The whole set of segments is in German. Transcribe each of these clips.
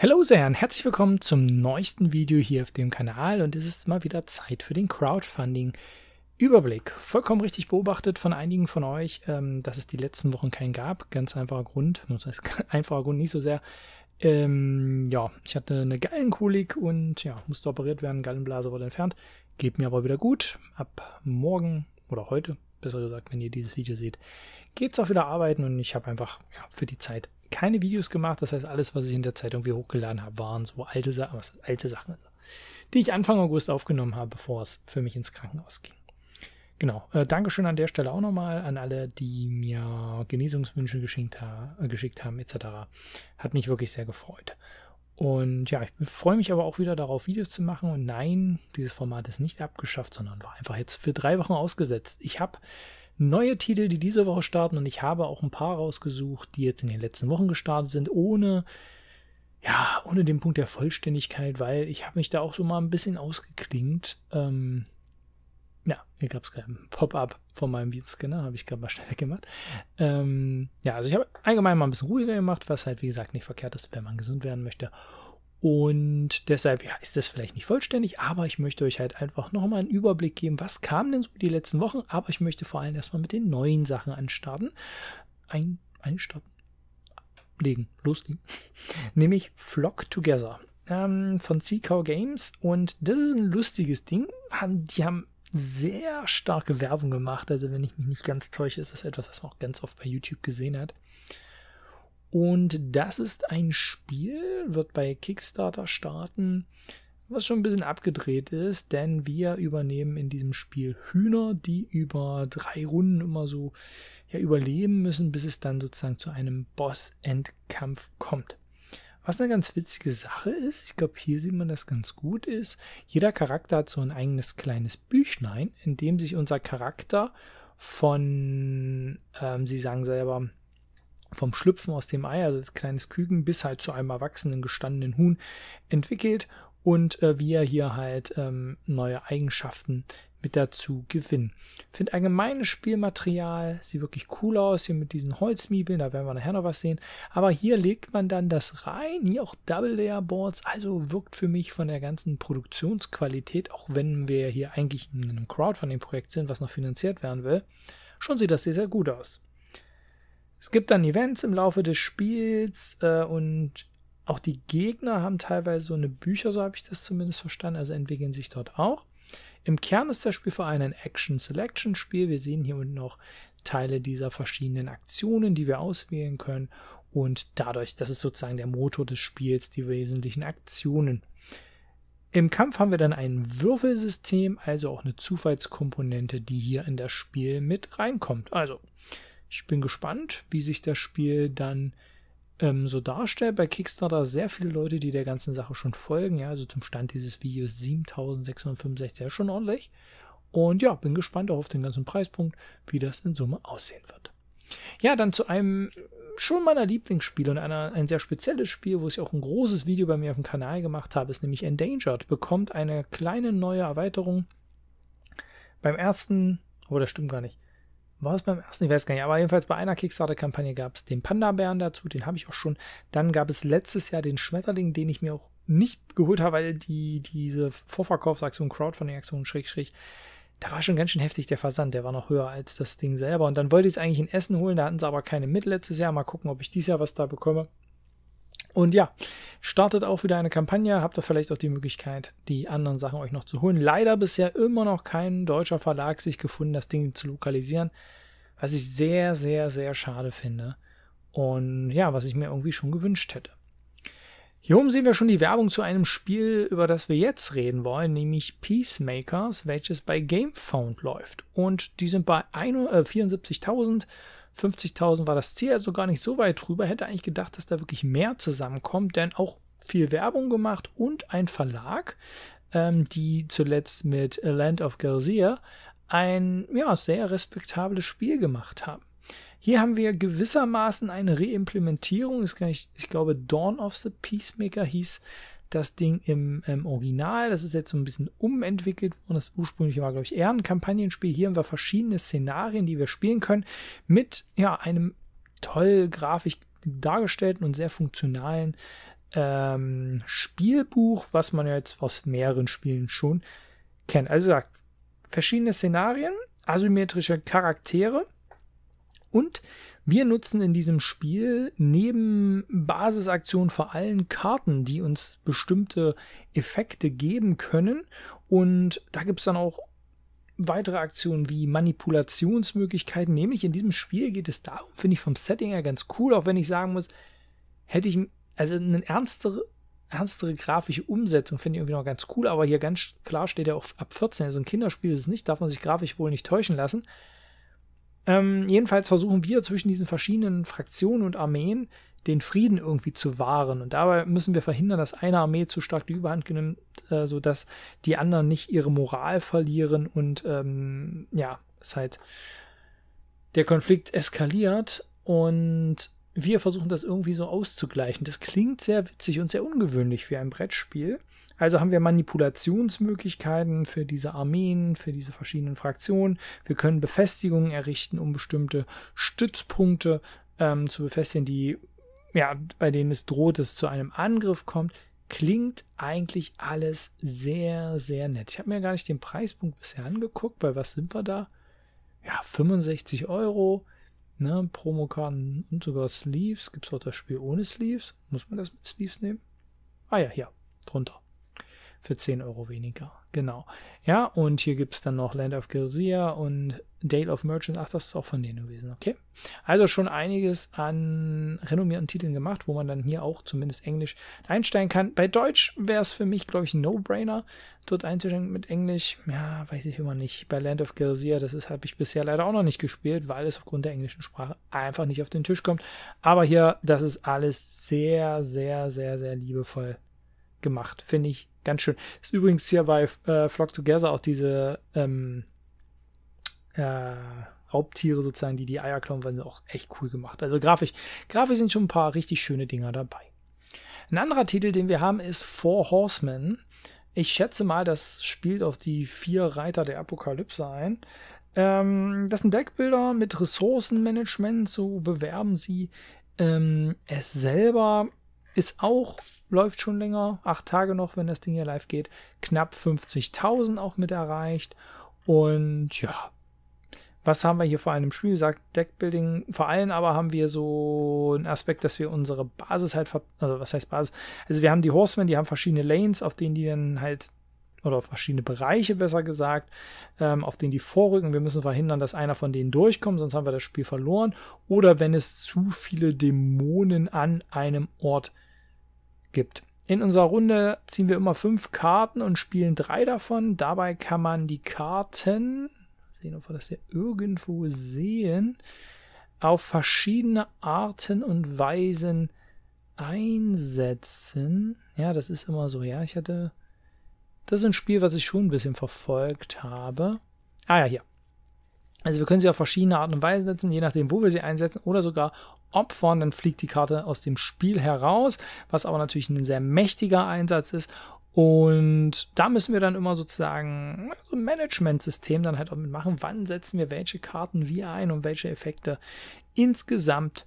Hallo sehr und herzlich willkommen zum neuesten Video hier auf dem Kanal und es ist mal wieder Zeit für den Crowdfunding. Überblick, vollkommen richtig beobachtet von einigen von euch, ähm, dass es die letzten Wochen keinen gab. Ganz einfacher Grund, das heißt einfacher Grund nicht so sehr. Ähm, ja, ich hatte eine Gallenkolik und ja, musste operiert werden, Gallenblase wurde entfernt. Geht mir aber wieder gut. Ab morgen oder heute, besser gesagt, wenn ihr dieses Video seht, geht es auch wieder arbeiten und ich habe einfach ja, für die Zeit keine Videos gemacht. Das heißt, alles, was ich in der Zeitung irgendwie hochgeladen habe, waren so alte, Sa was, alte Sachen, die ich Anfang August aufgenommen habe, bevor es für mich ins Krankenhaus ging. Genau. Äh, Dankeschön an der Stelle auch nochmal an alle, die mir Genesungswünsche geschickt, ha äh, geschickt haben, etc. Hat mich wirklich sehr gefreut. Und ja, ich freue mich aber auch wieder darauf, Videos zu machen. Und nein, dieses Format ist nicht abgeschafft, sondern war einfach jetzt für drei Wochen ausgesetzt. Ich habe neue Titel, die diese Woche starten. Und ich habe auch ein paar rausgesucht, die jetzt in den letzten Wochen gestartet sind, ohne, ja, ohne den Punkt der Vollständigkeit, weil ich habe mich da auch so mal ein bisschen ausgeklingt. Ähm, ja, hier gab es gerade ein Pop-up von meinem Beatscanner, habe ich gerade mal schnell weggemacht. Ähm, ja, also ich habe allgemein mal ein bisschen ruhiger gemacht, was halt wie gesagt nicht verkehrt ist, wenn man gesund werden möchte. Und deshalb ja, ist das vielleicht nicht vollständig, aber ich möchte euch halt einfach nochmal einen Überblick geben, was kam denn so die letzten Wochen. Aber ich möchte vor allem erstmal mit den neuen Sachen anstarten. Ein, Stopp. Legen, loslegen. Nämlich Flock Together ähm, von Seacow Games. Und das ist ein lustiges Ding. Die haben sehr starke Werbung gemacht. Also, wenn ich mich nicht ganz täusche, ist das etwas, was man auch ganz oft bei YouTube gesehen hat. Und das ist ein Spiel, wird bei Kickstarter starten, was schon ein bisschen abgedreht ist, denn wir übernehmen in diesem Spiel Hühner, die über drei Runden immer so ja, überleben müssen, bis es dann sozusagen zu einem Boss-Endkampf kommt. Was eine ganz witzige Sache ist, ich glaube, hier sieht man das ganz gut, ist, jeder Charakter hat so ein eigenes kleines Büchlein, in dem sich unser Charakter von, ähm, sie sagen selber, vom Schlüpfen aus dem Ei, also als kleines Küken, bis halt zu einem erwachsenen, gestandenen Huhn entwickelt und äh, wir hier halt ähm, neue Eigenschaften mit dazu gewinnen. Finde allgemeines Spielmaterial, sieht wirklich cool aus, hier mit diesen Holzmiebeln, da werden wir nachher noch was sehen. Aber hier legt man dann das rein, hier auch Double Layer Boards, also wirkt für mich von der ganzen Produktionsqualität, auch wenn wir hier eigentlich in einem Crowdfunding-Projekt sind, was noch finanziert werden will, schon sieht das sehr, sehr gut aus. Es gibt dann Events im Laufe des Spiels äh, und auch die Gegner haben teilweise so eine Bücher, so habe ich das zumindest verstanden, also entwickeln sich dort auch. Im Kern ist das Spiel vor allem ein Action-Selection-Spiel. Wir sehen hier unten noch Teile dieser verschiedenen Aktionen, die wir auswählen können. Und dadurch, das ist sozusagen der Motor des Spiels, die wesentlichen Aktionen. Im Kampf haben wir dann ein Würfelsystem, also auch eine Zufallskomponente, die hier in das Spiel mit reinkommt. Also ich bin gespannt, wie sich das Spiel dann ähm, so darstellt. Bei Kickstarter sehr viele Leute, die der ganzen Sache schon folgen. Ja, also zum Stand dieses Videos 7665, ja schon ordentlich. Und ja, bin gespannt auch auf den ganzen Preispunkt, wie das in Summe aussehen wird. Ja, dann zu einem schon meiner Lieblingsspiele und einer, ein sehr spezielles Spiel, wo ich auch ein großes Video bei mir auf dem Kanal gemacht habe, ist nämlich Endangered. Bekommt eine kleine neue Erweiterung. Beim ersten, oh, das stimmt gar nicht. War es beim ersten? Ich weiß gar nicht. Aber jedenfalls bei einer Kickstarter-Kampagne gab es den Panda-Bären dazu. Den habe ich auch schon. Dann gab es letztes Jahr den Schmetterling, den ich mir auch nicht geholt habe, weil die, diese Vorverkaufsaktion, Crowdfunding-Aktion, schräg, schräg, da war schon ganz schön heftig der Versand. Der war noch höher als das Ding selber. Und dann wollte ich es eigentlich in Essen holen. Da hatten sie aber keine mit letztes Jahr. Mal gucken, ob ich dieses Jahr was da bekomme. Und ja, startet auch wieder eine Kampagne, habt ihr vielleicht auch die Möglichkeit, die anderen Sachen euch noch zu holen. Leider bisher immer noch kein deutscher Verlag sich gefunden, das Ding zu lokalisieren, was ich sehr, sehr, sehr schade finde. Und ja, was ich mir irgendwie schon gewünscht hätte. Hier oben sehen wir schon die Werbung zu einem Spiel, über das wir jetzt reden wollen, nämlich Peacemakers, welches bei GameFound läuft. Und die sind bei 74.000 50.000 war das Ziel, also gar nicht so weit drüber. Hätte eigentlich gedacht, dass da wirklich mehr zusammenkommt, denn auch viel Werbung gemacht und ein Verlag, ähm, die zuletzt mit A Land of Garcia ein ja, sehr respektables Spiel gemacht haben. Hier haben wir gewissermaßen eine Reimplementierung. Ich, glaube, Dawn of the Peacemaker hieß das Ding im, im ähm, Original. Das ist jetzt so ein bisschen umentwickelt worden. Das ursprüngliche war, glaube ich, eher ein Kampagnenspiel. Hier haben wir verschiedene Szenarien, die wir spielen können, mit ja, einem toll grafisch dargestellten und sehr funktionalen ähm, Spielbuch, was man ja jetzt aus mehreren Spielen schon kennt. Also sagt, verschiedene Szenarien, asymmetrische Charaktere und wir nutzen in diesem Spiel neben Basisaktionen vor allem Karten, die uns bestimmte Effekte geben können. Und da gibt es dann auch weitere Aktionen wie Manipulationsmöglichkeiten. Nämlich in diesem Spiel geht es darum, finde ich vom Setting her ganz cool, auch wenn ich sagen muss, hätte ich also eine ernstere, ernstere grafische Umsetzung finde ich irgendwie noch ganz cool, aber hier ganz klar steht ja auch ab 14, also ein Kinderspiel ist es nicht, darf man sich grafisch wohl nicht täuschen lassen. Ähm, jedenfalls versuchen wir zwischen diesen verschiedenen Fraktionen und Armeen den Frieden irgendwie zu wahren. Und dabei müssen wir verhindern, dass eine Armee zu stark die Überhand genimmt, äh, sodass die anderen nicht ihre Moral verlieren und ähm, ja, es halt der Konflikt eskaliert und wir versuchen das irgendwie so auszugleichen. Das klingt sehr witzig und sehr ungewöhnlich für ein Brettspiel. Also haben wir Manipulationsmöglichkeiten für diese Armeen, für diese verschiedenen Fraktionen. Wir können Befestigungen errichten, um bestimmte Stützpunkte ähm, zu befestigen, die ja, bei denen es droht, dass es zu einem Angriff kommt. Klingt eigentlich alles sehr, sehr nett. Ich habe mir gar nicht den Preispunkt bisher angeguckt. Bei was sind wir da? Ja, 65 Euro. Ne, Promokarten und sogar Sleeves. Gibt es auch das Spiel ohne Sleeves? Muss man das mit Sleeves nehmen? Ah ja, hier, drunter für 10 Euro weniger. Genau. Ja, und hier gibt es dann noch Land of Gersia und Dale of Merchants. Ach, das ist auch von denen gewesen, okay. Also schon einiges an renommierten Titeln gemacht, wo man dann hier auch zumindest Englisch einsteigen kann. Bei Deutsch wäre es für mich, glaube ich, ein No-Brainer, dort einzusteigen mit Englisch. Ja, weiß ich immer nicht. Bei Land of Gersia, das habe ich bisher leider auch noch nicht gespielt, weil es aufgrund der englischen Sprache einfach nicht auf den Tisch kommt. Aber hier, das ist alles sehr, sehr, sehr, sehr liebevoll gemacht. Finde ich ganz schön. Ist übrigens hier bei äh, Flock Together auch diese ähm, äh, Raubtiere sozusagen, die die Eier klauen, sind auch echt cool gemacht. Also grafisch, grafisch sind schon ein paar richtig schöne Dinger dabei. Ein anderer Titel, den wir haben, ist Four Horsemen. Ich schätze mal, das spielt auf die vier Reiter der Apokalypse ein. Ähm, das sind Deckbilder mit Ressourcenmanagement, so bewerben sie. Ähm, es selber ist auch läuft schon länger, acht Tage noch, wenn das Ding hier live geht. Knapp 50.000 auch mit erreicht. Und ja, was haben wir hier vor einem Spiel? Sagt Deckbuilding. Vor allem aber haben wir so einen Aspekt, dass wir unsere Basis halt, also was heißt Basis? Also wir haben die Horsemen, die haben verschiedene Lanes, auf denen die dann halt oder verschiedene Bereiche besser gesagt, ähm, auf denen die vorrücken. Wir müssen verhindern, dass einer von denen durchkommt, sonst haben wir das Spiel verloren. Oder wenn es zu viele Dämonen an einem Ort gibt gibt. In unserer Runde ziehen wir immer fünf Karten und spielen drei davon. Dabei kann man die Karten, sehen, ob wir das hier irgendwo sehen, auf verschiedene Arten und Weisen einsetzen. Ja, das ist immer so. Ja, ich hatte. Das ist ein Spiel, was ich schon ein bisschen verfolgt habe. Ah ja, hier. Also wir können sie auf verschiedene Arten und Weisen setzen, je nachdem, wo wir sie einsetzen oder sogar opfern, dann fliegt die Karte aus dem Spiel heraus, was aber natürlich ein sehr mächtiger Einsatz ist. Und da müssen wir dann immer sozusagen so ein Management-System dann halt auch mitmachen. Wann setzen wir welche Karten wie ein und welche Effekte insgesamt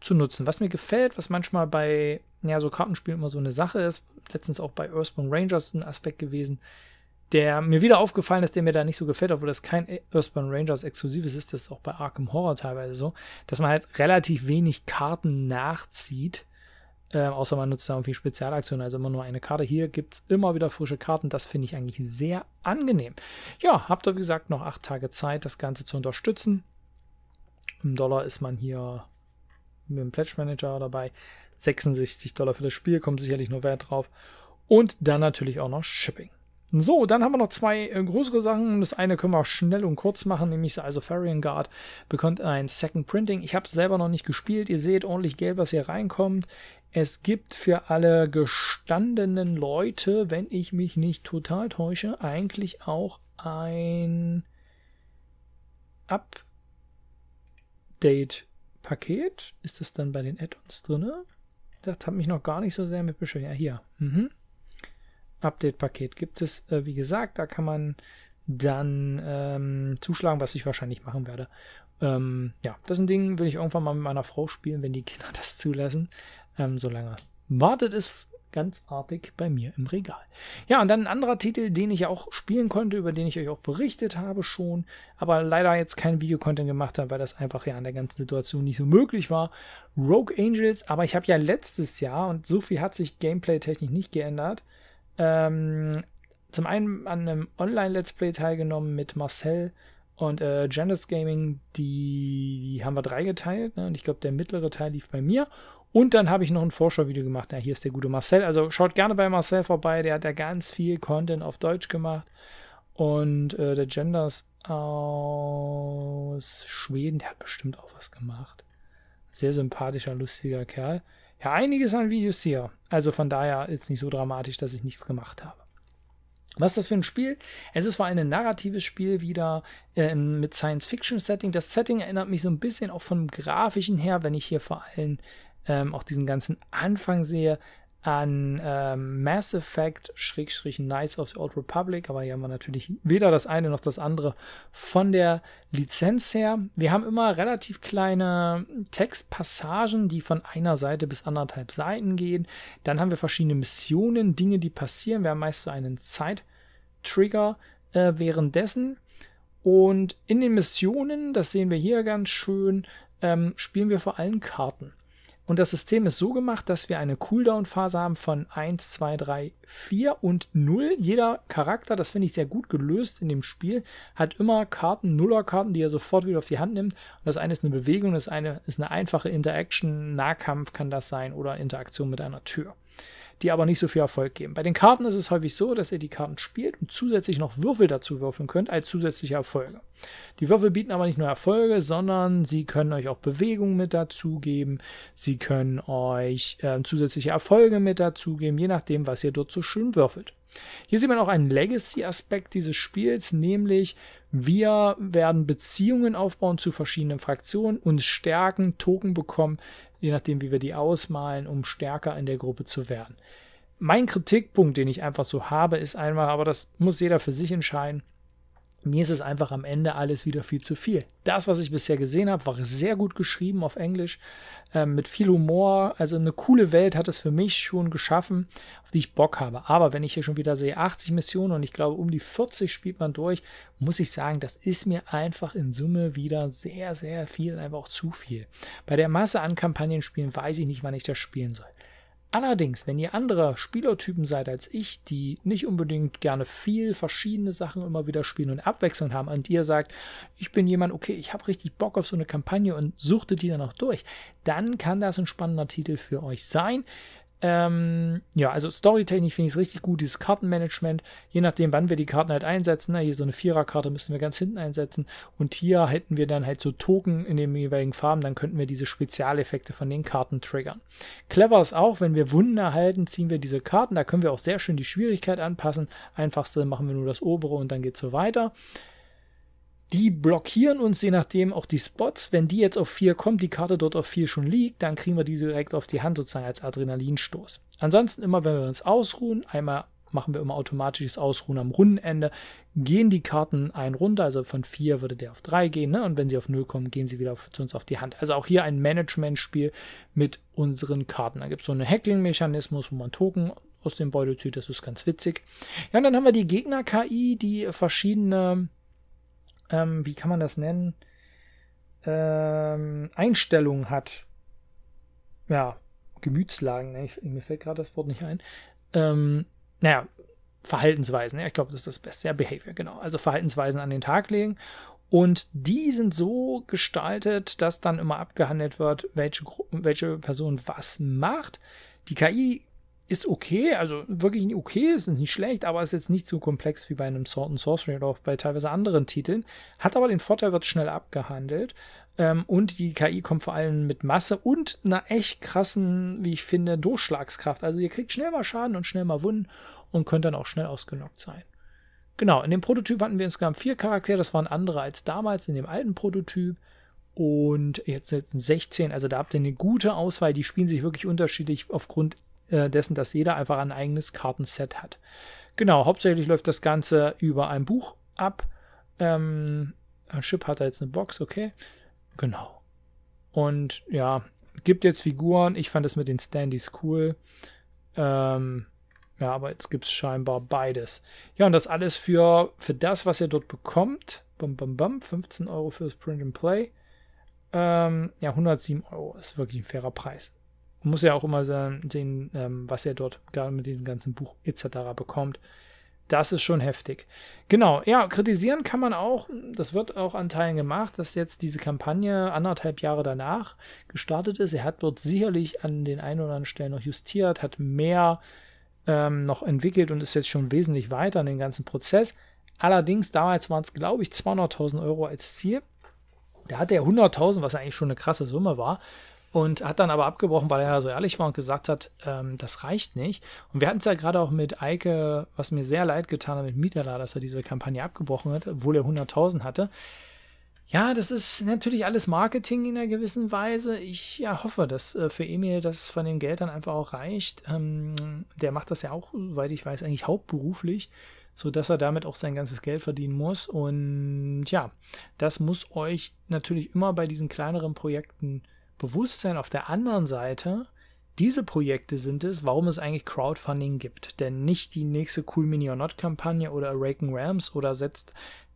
zu nutzen. Was mir gefällt, was manchmal bei ja, so Kartenspielen immer so eine Sache ist, letztens auch bei Earthbound Rangers ein Aspekt gewesen, der mir wieder aufgefallen ist, der mir da nicht so gefällt, obwohl das kein Earthbound Rangers exklusives ist, das ist auch bei Arkham Horror teilweise so, dass man halt relativ wenig Karten nachzieht, äh, außer man nutzt da irgendwie Spezialaktionen, also immer nur eine Karte. Hier gibt es immer wieder frische Karten, das finde ich eigentlich sehr angenehm. Ja, habt ihr wie gesagt noch acht Tage Zeit, das Ganze zu unterstützen. Im Dollar ist man hier mit dem Pledge Manager dabei. 66 Dollar für das Spiel, kommt sicherlich nur Wert drauf. Und dann natürlich auch noch Shipping. So, dann haben wir noch zwei äh, größere Sachen. Das eine können wir schnell und kurz machen, nämlich also Farian Guard bekommt ein Second Printing. Ich habe es selber noch nicht gespielt. Ihr seht ordentlich Geld, was hier reinkommt. Es gibt für alle gestandenen Leute, wenn ich mich nicht total täusche, eigentlich auch ein Update-Paket. Ist das dann bei den Add-ons drin? Das hat mich noch gar nicht so sehr mit beschäftigt. Ja, hier. Mhm. Update-Paket gibt es, äh, wie gesagt, da kann man dann ähm, zuschlagen, was ich wahrscheinlich machen werde. Ähm, ja, das ist ein Ding, will ich irgendwann mal mit meiner Frau spielen, wenn die Kinder das zulassen. Ähm, solange wartet es ganz artig bei mir im Regal. Ja, und dann ein anderer Titel, den ich auch spielen konnte, über den ich euch auch berichtet habe schon, aber leider jetzt kein Video-Content gemacht habe, weil das einfach ja an der ganzen Situation nicht so möglich war. Rogue Angels, aber ich habe ja letztes Jahr, und so viel hat sich gameplay-technisch nicht geändert, ähm, zum einen an einem Online-Let's Play teilgenommen mit Marcel und äh, Genders Gaming, die, die, haben wir drei geteilt. Ne? Und ich glaube, der mittlere Teil lief bei mir. Und dann habe ich noch ein Vorschauvideo gemacht. Ja, hier ist der gute Marcel. Also schaut gerne bei Marcel vorbei. Der hat ja ganz viel Content auf Deutsch gemacht. Und äh, der Genders aus Schweden, der hat bestimmt auch was gemacht. Sehr sympathischer, lustiger Kerl ja einiges an Videos hier. Also von daher jetzt nicht so dramatisch, dass ich nichts gemacht habe. Was ist das für ein Spiel? Es ist vor allem ein narratives Spiel wieder äh, mit Science-Fiction-Setting. Das Setting erinnert mich so ein bisschen auch vom Grafischen her, wenn ich hier vor allem ähm, auch diesen ganzen Anfang sehe, an ähm, Mass Effect Schrägstrich Knights of the Old Republic, aber hier haben wir natürlich weder das eine noch das andere von der Lizenz her. Wir haben immer relativ kleine Textpassagen, die von einer Seite bis anderthalb Seiten gehen. Dann haben wir verschiedene Missionen, Dinge, die passieren. Wir haben meist so einen Zeit-Trigger äh, währenddessen. Und in den Missionen, das sehen wir hier ganz schön, ähm, spielen wir vor allem Karten. Und das System ist so gemacht, dass wir eine Cooldown-Phase haben von 1, 2, 3, 4 und 0. Jeder Charakter, das finde ich sehr gut gelöst in dem Spiel, hat immer Karten, Nuller-Karten, die er sofort wieder auf die Hand nimmt. Und das eine ist eine Bewegung, das eine ist eine einfache Interaction, Nahkampf kann das sein oder Interaktion mit einer Tür die aber nicht so viel Erfolg geben. Bei den Karten ist es häufig so, dass ihr die Karten spielt und zusätzlich noch Würfel dazu würfeln könnt als zusätzliche Erfolge. Die Würfel bieten aber nicht nur Erfolge, sondern sie können euch auch Bewegungen mit dazugeben, sie können euch äh, zusätzliche Erfolge mit dazugeben, je nachdem, was ihr dort so schön würfelt. Hier sieht man auch einen Legacy-Aspekt dieses Spiels, nämlich wir werden Beziehungen aufbauen zu verschiedenen Fraktionen, uns stärken, Token bekommen, je nachdem, wie wir die ausmalen, um stärker in der Gruppe zu werden. Mein Kritikpunkt, den ich einfach so habe, ist einmal, aber das muss jeder für sich entscheiden, mir ist es einfach am Ende alles wieder viel zu viel. Das, was ich bisher gesehen habe, war sehr gut geschrieben auf Englisch, äh, mit viel Humor. Also eine coole Welt hat es für mich schon geschaffen, auf die ich Bock habe. Aber wenn ich hier schon wieder sehe, 80 Missionen und ich glaube, um die 40 spielt man durch, muss ich sagen, das ist mir einfach in Summe wieder sehr, sehr viel, einfach auch zu viel. Bei der Masse an Kampagnen spielen weiß ich nicht, wann ich das spielen soll. Allerdings, wenn ihr andere Spielertypen seid als ich, die nicht unbedingt gerne viel verschiedene Sachen immer wieder spielen und Abwechslung haben, und ihr sagt, ich bin jemand, okay, ich habe richtig Bock auf so eine Kampagne und suchte die dann auch durch, dann kann das ein spannender Titel für euch sein. Ähm, ja, also storytechnisch finde ich es richtig gut, dieses Kartenmanagement, je nachdem, wann wir die Karten halt einsetzen. Na, ne? hier so eine Viererkarte müssen wir ganz hinten einsetzen. Und hier hätten wir dann halt so Token in den jeweiligen Farben, dann könnten wir diese Spezialeffekte von den Karten triggern. Clever ist auch, wenn wir Wunden erhalten, ziehen wir diese Karten. Da können wir auch sehr schön die Schwierigkeit anpassen. Einfachste machen wir nur das obere und dann geht es so weiter die blockieren uns je nachdem auch die Spots. Wenn die jetzt auf 4 kommt, die Karte dort auf 4 schon liegt, dann kriegen wir diese direkt auf die Hand sozusagen als Adrenalinstoß. Ansonsten immer, wenn wir uns ausruhen, einmal machen wir immer automatisches Ausruhen am Rundenende, gehen die Karten ein runter, also von 4 würde der auf 3 gehen, ne? und wenn sie auf 0 kommen, gehen sie wieder auf, zu uns auf die Hand. Also auch hier ein Management-Spiel mit unseren Karten. Da gibt es so einen Hacking-Mechanismus, wo man Token aus dem Beutel zieht, das ist ganz witzig. Ja, und dann haben wir die Gegner-KI, die verschiedene ähm, wie kann man das nennen, ähm, Einstellungen hat. Ja, Gemütslagen, ne? ich, mir fällt gerade das Wort nicht ein. Ähm, naja, Verhaltensweisen, ja, ich glaube, das ist das Beste, ja, Behavior, genau. Also Verhaltensweisen an den Tag legen. Und die sind so gestaltet, dass dann immer abgehandelt wird, welche, Gru welche Person was macht. Die KI ist okay, also wirklich okay, ist nicht schlecht, aber ist jetzt nicht so komplex wie bei einem Sword and Sorcery oder auch bei teilweise anderen Titeln. Hat aber den Vorteil, wird schnell abgehandelt. Ähm, und die KI kommt vor allem mit Masse und einer echt krassen, wie ich finde, Durchschlagskraft. Also ihr kriegt schnell mal Schaden und schnell mal Wunden und könnt dann auch schnell ausgenockt sein. Genau, in dem Prototyp hatten wir insgesamt vier Charaktere, das waren andere als damals in dem alten Prototyp und jetzt sind 16, also da habt ihr eine gute Auswahl, die spielen sich wirklich unterschiedlich aufgrund äh, dessen, dass jeder einfach ein eigenes Kartenset hat. Genau, hauptsächlich läuft das Ganze über ein Buch ab. Ähm, Chip hat da jetzt eine Box, okay. Genau. Und ja, gibt jetzt Figuren. Ich fand das mit den Standys cool. Ähm, ja, aber jetzt gibt es scheinbar beides. Ja, und das alles für, für das, was ihr dort bekommt. Bum, bum, bum. 15 Euro fürs Print and Play. Ähm, ja, 107 Euro ist wirklich ein fairer Preis. Man muss ja auch immer sehen, ähm, was er dort gerade mit diesem ganzen Buch etc. bekommt. Das ist schon heftig. Genau, ja, kritisieren kann man auch, das wird auch an Teilen gemacht, dass jetzt diese Kampagne anderthalb Jahre danach gestartet ist. Er hat dort sicherlich an den einen oder anderen Stellen noch justiert, hat mehr ähm, noch entwickelt und ist jetzt schon wesentlich weiter in dem ganzen Prozess. Allerdings, damals waren es, glaube ich, 200.000 Euro als Ziel. Da hat er 100.000, was eigentlich schon eine krasse Summe war, und hat dann aber abgebrochen, weil er ja so ehrlich war und gesagt hat, ähm, das reicht nicht. Und wir hatten es ja gerade auch mit Eike, was mir sehr leid getan hat mit Mietala, dass er diese Kampagne abgebrochen hat, obwohl er 100.000 hatte. Ja, das ist natürlich alles Marketing in einer gewissen Weise. Ich ja, hoffe, dass äh, für Emil das von dem Geld dann einfach auch reicht. Ähm, der macht das ja auch, soweit ich weiß, eigentlich hauptberuflich sodass er damit auch sein ganzes Geld verdienen muss. Und ja, das muss euch natürlich immer bei diesen kleineren Projekten Bewusstsein auf der anderen Seite, diese Projekte sind es, warum es eigentlich Crowdfunding gibt. Denn nicht die nächste Cool Mini or Not Kampagne oder Raking Rams oder setzt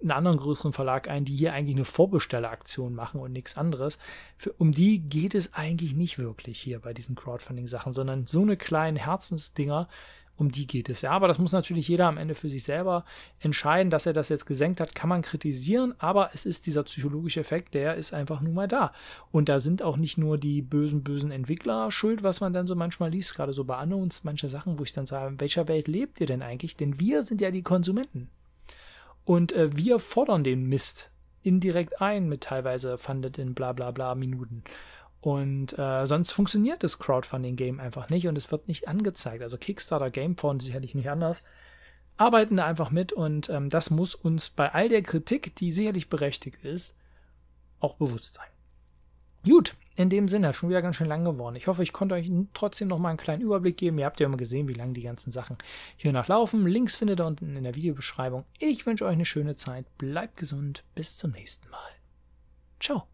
einen anderen größeren Verlag ein, die hier eigentlich eine Vorbestelleraktion machen und nichts anderes. Für, um die geht es eigentlich nicht wirklich hier bei diesen Crowdfunding-Sachen, sondern so eine kleinen Herzensdinger, um die geht es. Ja, aber das muss natürlich jeder am Ende für sich selber entscheiden, dass er das jetzt gesenkt hat, kann man kritisieren, aber es ist dieser psychologische Effekt, der ist einfach nun mal da. Und da sind auch nicht nur die bösen, bösen Entwickler schuld, was man dann so manchmal liest, gerade so bei Annons, manche Sachen, wo ich dann sage, in welcher Welt lebt ihr denn eigentlich? Denn wir sind ja die Konsumenten. Und äh, wir fordern den Mist indirekt ein mit teilweise fandet in bla bla bla Minuten. Und äh, sonst funktioniert das Crowdfunding-Game einfach nicht und es wird nicht angezeigt. Also Kickstarter, Gameporn sicherlich nicht anders. Arbeiten da einfach mit und ähm, das muss uns bei all der Kritik, die sicherlich berechtigt ist, auch bewusst sein. Gut, in dem Sinne, schon wieder ganz schön lang geworden. Ich hoffe, ich konnte euch trotzdem noch mal einen kleinen Überblick geben. Ihr habt ja immer gesehen, wie lang die ganzen Sachen hier nach laufen. Links findet ihr unten in der Videobeschreibung. Ich wünsche euch eine schöne Zeit. Bleibt gesund. Bis zum nächsten Mal. Ciao.